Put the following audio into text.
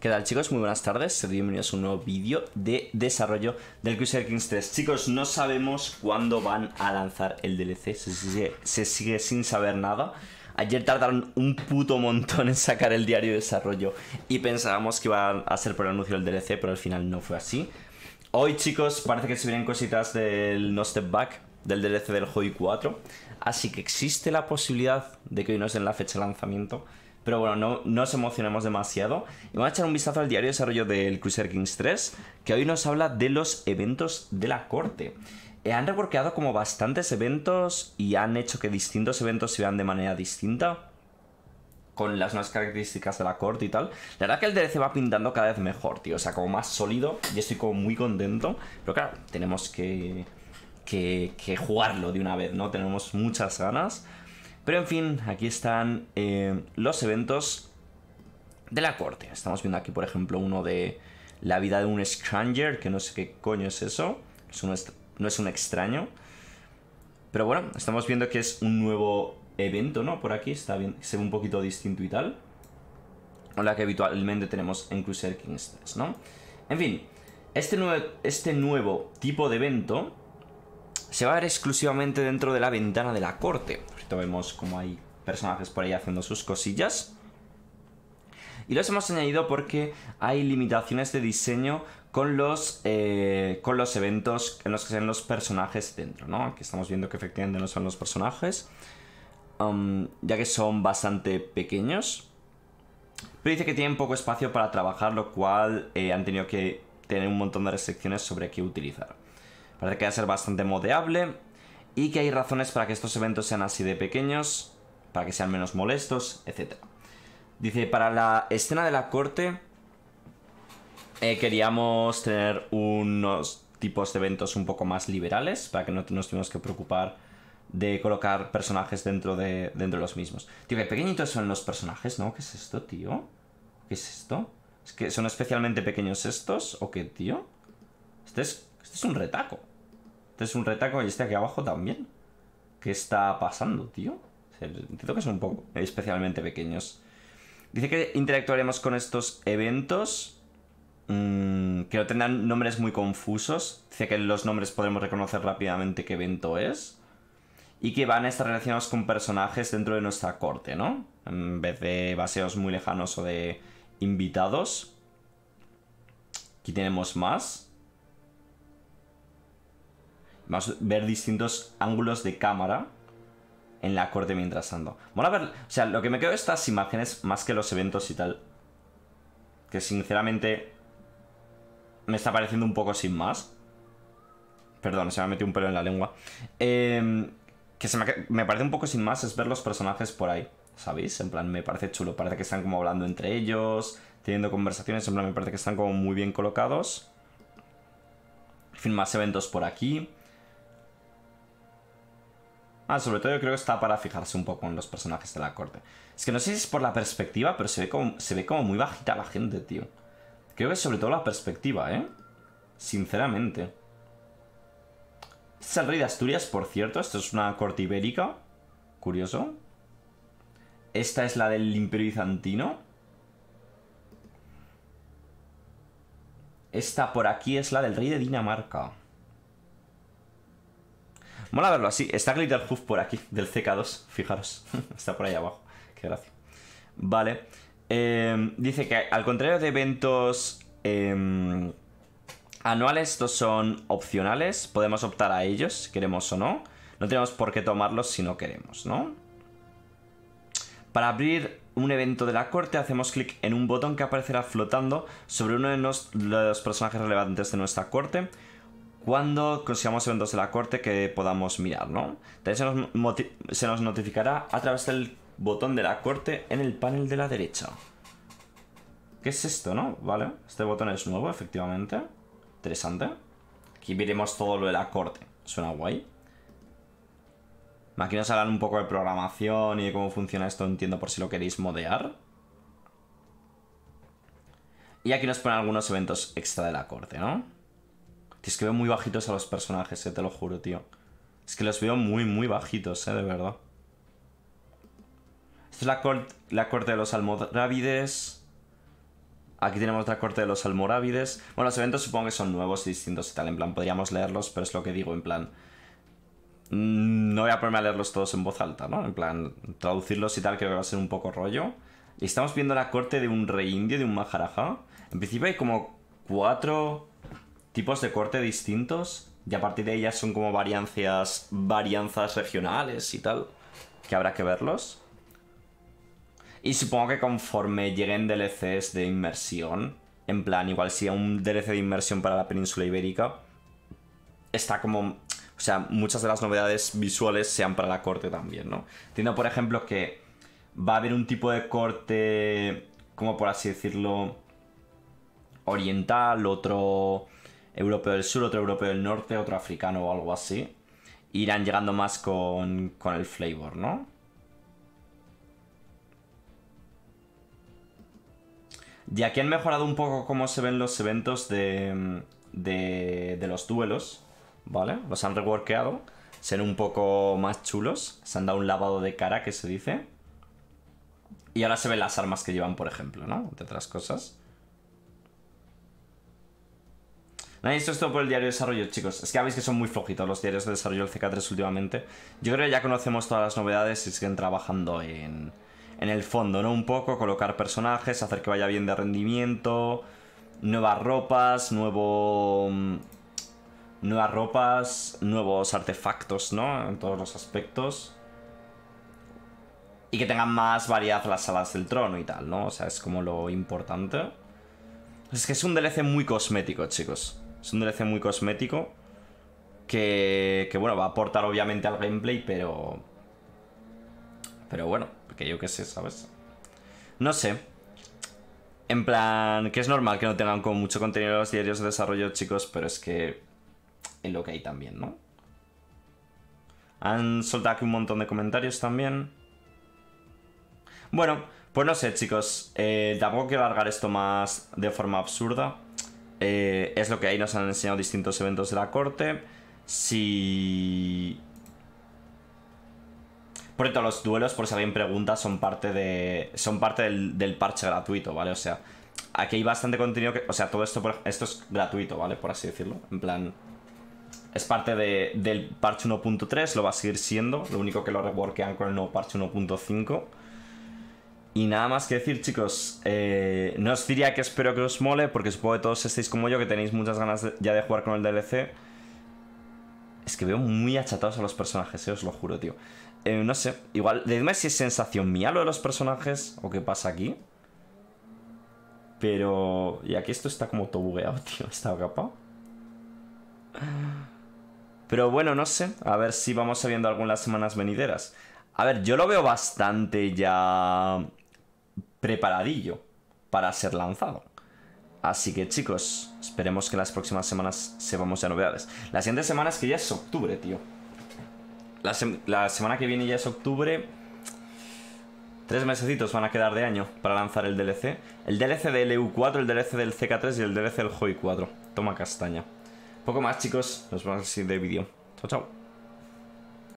¿Qué tal chicos? Muy buenas tardes, bienvenidos a un nuevo vídeo de desarrollo del Crusader Kings 3 Chicos, no sabemos cuándo van a lanzar el DLC, se sigue, sin saber nada Ayer tardaron un puto montón en sacar el diario de desarrollo Y pensábamos que iba a ser por el anuncio del DLC, pero al final no fue así Hoy chicos, parece que se vienen cositas del No Step Back, del DLC del Hoi 4 Así que existe la posibilidad de que hoy nos den la fecha de lanzamiento pero bueno, no, nos emocionemos demasiado. Y vamos a echar un vistazo al diario de desarrollo del Cruiser Kings 3, que hoy nos habla de los eventos de la corte. Eh, han reworkeado como bastantes eventos y han hecho que distintos eventos se vean de manera distinta con las nuevas características de la corte y tal. La verdad que el DLC va pintando cada vez mejor, tío. O sea, como más sólido. y estoy como muy contento. Pero claro, tenemos que, que jugarlo de una vez, ¿no? Tenemos muchas ganas. Pero en fin, aquí están eh, los eventos de la corte. Estamos viendo aquí, por ejemplo, uno de la vida de un stranger, que no sé qué coño es eso. no es un extraño. Pero bueno, estamos viendo que es un nuevo evento, ¿no? Por aquí está bien, se ve un poquito distinto y tal. O la que habitualmente tenemos en Crusader Kings ¿no? En fin, este, este nuevo tipo de evento se va a ver exclusivamente dentro de la ventana de la corte. Ahorita vemos cómo hay personajes por ahí haciendo sus cosillas. Y los hemos añadido porque hay limitaciones de diseño con los, eh, con los eventos en los que se los personajes dentro, ¿no? Aquí estamos viendo que efectivamente no son los personajes, um, ya que son bastante pequeños. Pero dice que tienen poco espacio para trabajar, lo cual eh, han tenido que tener un montón de restricciones sobre qué utilizar. Parece que va a ser bastante modeable y que hay razones para que estos eventos sean así de pequeños, para que sean menos molestos, etc. Dice, para la escena de la corte eh, queríamos tener unos tipos de eventos un poco más liberales, para que no nos tuvimos que preocupar de colocar personajes dentro de, dentro de los mismos. Tío, que pequeñitos son los personajes, ¿no? ¿Qué es esto, tío? ¿Qué es esto? ¿Es que son especialmente pequeños estos? ¿O qué, tío? Este este es un retaco es un retaco y este aquí abajo también. ¿Qué está pasando, tío? Entiendo que son un poco especialmente pequeños. Dice que interactuaremos con estos eventos. Mm, que no tendrán nombres muy confusos. Dice que los nombres podremos reconocer rápidamente qué evento es. Y que van a estar relacionados con personajes dentro de nuestra corte, ¿no? En vez de baseos muy lejanos o de invitados. Aquí tenemos más. Vamos a ver distintos ángulos de cámara en la corte mientras ando Bueno, a ver, o sea, lo que me quedo de estas imágenes más que los eventos y tal. Que sinceramente me está pareciendo un poco sin más. Perdón, se me ha metido un pelo en la lengua. Em, que se me, me, parece un poco sin más es ver los personajes por ahí, ¿sabéis? En plan, me parece chulo. Parece que están como hablando entre ellos, teniendo conversaciones. En plan, me parece que están como muy bien colocados. En fin, más eventos por aquí. Ah, sobre todo yo creo que está para fijarse un poco en los personajes de la corte. Es que no sé si es por la perspectiva, pero se ve como, se ve como muy bajita la gente, tío. Creo que es sobre todo la perspectiva, ¿eh? Sinceramente. Este es el rey de Asturias, por cierto. Esto es una corte ibérica. Curioso. Esta es la del Imperio Bizantino. Esta por aquí es la del rey de Dinamarca. Mola verlo así. Está Glitterhoof por aquí, del CK2. Fijaros. está por ahí abajo. Qué gracia. Vale. Em, dice que al contrario de eventos em, anuales, estos son opcionales. Podemos optar a ellos, queremos o no. No tenemos por qué tomarlos si no queremos, ¿no? Para abrir un evento de la corte hacemos clic en un botón que aparecerá flotando sobre uno de los personajes relevantes de nuestra corte cuando consigamos eventos de la corte que podamos mirar, ¿no? También se nos, notificará a través del botón de la corte en el panel de la derecha. ¿Qué es esto, no? Vale, este botón es nuevo, efectivamente. Interesante. Aquí veremos todo lo de la corte. Suena guay. Aquí nos hablan un poco de programación y de cómo funciona esto, entiendo por si lo queréis modear. Y aquí nos ponen algunos eventos extra de la corte, ¿no? es que veo muy bajitos a los personajes, eh, te lo juro, tío. Es que los veo muy, muy bajitos, eh, de verdad. Esta es la, la corte de los almorávides. Aquí tenemos la corte de los almorávides. Bueno, los eventos supongo que son nuevos y distintos y tal. En plan, podríamos leerlos, pero es lo que digo, en plan... Mm, no voy a ponerme a leerlos todos en voz alta, ¿no? En plan, traducirlos y tal creo que va a ser un poco rollo. Y estamos viendo la corte de un rey indio, de un maharaja. En principio hay como cuatro tipos de corte distintos y a partir de ellas son como variancias, varianzas regionales y tal, que habrá que verlos. Y supongo que conforme lleguen DLCs de inmersión, en plan, igual si un DLC de inmersión para la península ibérica, está como... O sea, muchas de las novedades visuales sean para la corte también, ¿no? Entiendo, por ejemplo, que va a haber un tipo de corte, como por así decirlo, oriental, otro europeo del sur, otro europeo del norte, otro africano o algo así. Irán llegando más con, el flavor, ¿no? Y aquí han mejorado un poco cómo se ven los eventos de, de, los duelos, ¿vale? Los han reworkeado, ser un poco más chulos, se han dado un lavado de cara, que se dice. Y ahora se ven las armas que llevan, por ejemplo, ¿no? De otras cosas. No esto es todo por el diario de desarrollo, chicos. Es que habéis que son muy flojitos los diarios de desarrollo del CK3 últimamente. Yo creo que ya conocemos todas las novedades y siguen trabajando en, el fondo, ¿no? Un poco, colocar personajes, hacer que vaya bien de rendimiento, nuevas ropas, nuevo... Mm, nuevas ropas, nuevos artefactos, ¿no? En todos los aspectos. Y que tengan más variedad las salas del trono y tal, ¿no? O sea, es como lo importante. Es que es un DLC muy cosmético, chicos. Es un DLC muy cosmético. Que, que bueno, va a aportar obviamente al gameplay, pero. Pero bueno, porque yo qué sé, ¿sabes? No sé. En plan, que es normal que no tengan como mucho contenido los diarios de desarrollo, chicos, pero es que. En lo que hay también, ¿no? Han soltado aquí un montón de comentarios también. Bueno, pues no sé, chicos. Eh, tampoco quiero alargar esto más de forma absurda. Eh, es lo que ahí nos han enseñado distintos eventos de la corte. Si... Por ejemplo, los duelos, por si alguien pregunta son parte de son parte del, parche gratuito, ¿vale? O sea, aquí hay bastante contenido que... O sea, todo esto, esto es gratuito, ¿vale? Por así decirlo. En plan, es parte del parche 1.3, lo va a seguir siendo. Lo único que lo reworkean con el nuevo parche 1.5. Y nada más que decir, chicos, eh, no os diría que espero que os mole, porque supongo que todos estáis como yo, que tenéis muchas ganas ya de jugar con el DLC. Es que veo muy achatados a los personajes, eh, os lo juro, tío. Eh, no sé, igual, decidme si es sensación mía lo de los personajes o qué pasa aquí. Pero... Y aquí esto está como todo tío, está capa Pero bueno, no sé, a ver si vamos sabiendo algunas semanas venideras. A ver, yo lo veo bastante ya preparadillo para ser lanzado. Así que chicos, esperemos que en las próximas semanas sepamos ya novedades. La siguiente semana es que ya es octubre, tío. La, semana que viene ya es octubre. Tres mesecitos van a quedar de año para lanzar el DLC. El DLC del EU4, el DLC del CK3 y el DLC del HOI4. Toma castaña. Poco más, chicos. Nos vemos en el siguiente vídeo. Chao, chao.